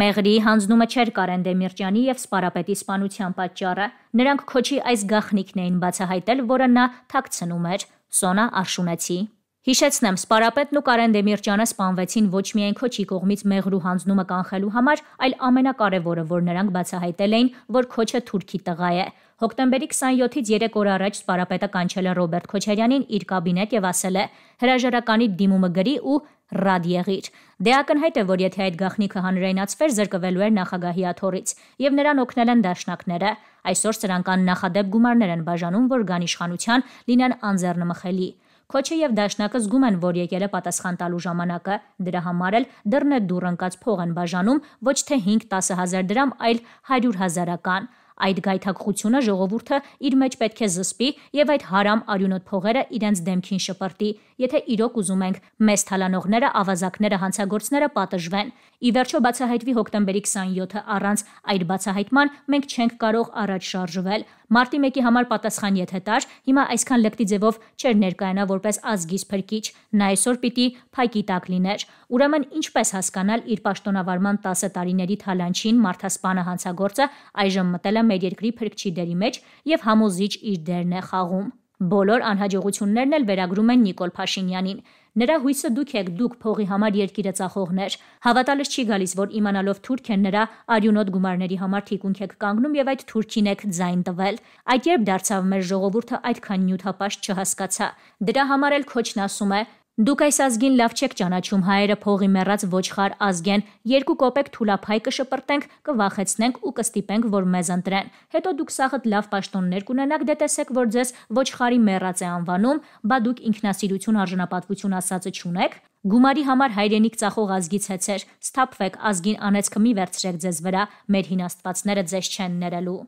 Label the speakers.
Speaker 1: Մեղրի հանձնումը չէր Կարեն Դեմիրճյանի եւ Սպարապետի սպանության պատճառը, նրանք քոչի այս գախնիկն էին բացահայտել, որը նա թաքցնում էր Սոնա Արշունեցի։ Հիշեցնեմ, Սպարապետն ու Կարեն Դեմիրճյանը սպանվեցին ոչ միայն քոչի կողմից մեղրու հանձնումը կանխելու համար, այլ ամենակարևորը, որ նրանք բացահայտել էին, որ քոչը թուրքի տղա է։ Հոկտեմբերի 27-ից 3 օր առաջ Սպարապետը կանչել է Ռոբերտ Քոչարյանին իր կաբինետ եւ ասել է. «Հրաժարականի դիմումը գրի ու ռադ եղիր։ Դե ակնհայտ է, որ եթե այդ գաղտնիքը հանրայնացվեր, զրկվելու էր նախագահի աթոռից, եւ նրան օգնել են դաշնակները։ Այսօր սրանք աննախադեպ գումարներ են բաժանում, որ գան իշխանության, լինեն անձեռնմխելի։ Քոչը եւ Դաշնակը զգում են, որ եկել է պատասխան տալու ժամանակը, դրա համար էլ դռնե դուռ ընկած փող են բաժանում ոչ թե 5-10 հազար դրամ, այլ 100 հազարական։ 000 Այդ գայթակղությունը ժողովուրդը իր մեջ պետք է զսպի եւ այդ հարամ արյունոտ փողերը իրենց դեմքին շպրտի, եթե իրոք ուզում ենք մեզ թալանողները, ավազակները, հանցագործները պատժվեն։ Ի վերջո բացահայտվի հոկտեմբերի 27-ը առանց այդ բացահայտման մենք չենք կարող առաջ շարժվել։ Մարտի 1-ի համար պատասխան եթետար հիմա այսքան լկտի ձևով չէր ներկայանա որպես ազգիս փրկիչ, նա այսօր պիտի փայկի տակ լիներ։ Ուրեմն ինչպես հասկանալ իր պաշտոնավարման 10 տարիների թալանչին մարդասպանը հանցագործը այժմ մտել է մեր երկրի փրկչի դերի մեջ եւ համոզիչ իր դերն է խաղում։ Բոլոր անհաջողություններն էլ վերագրում են Նիկոլ Փաշինյանին։ Նրա հույսը դուք եք, դուք փողի համար երկիրը ծախողներ։ Հավատալս չի գալիս, որ իմանալով թուրք են նրա արյունոտ գումարների համար թիկունք եք կանգնում եւ այդ թուրքին եք ձայն տվել։ Այդ երբ դարձավ մեր ժողովուրդը այդքան նյութապաշտ չհասկացա։ Դրա համար էլ քոչն ասում է Դուք այս ազգին լավ չեք ճանաչում, հայերը փողի մեռած ոչխար ազգ են։ Երկու կոպեկ թուլափայ կշպրտենք, կվախեցնենք ու կստիպենք, որ մեզ ընտրեն։ Հետո դուք սաղդ լավ պաշտոններ կունենաք, դե տեսեք, որ ձեզ ոչխարի մեռած է անվանում, բա դուք ինքնասիրություն արժանապատվություն ասածը չունեք։ Գումարի համար հայրենիք ծախող ազգից հեծեր, սթափվեք ազգին անեցքը մի վերցրեք ձեզ վրա, մեր հին աստվածները ձեզ չեն ներելու։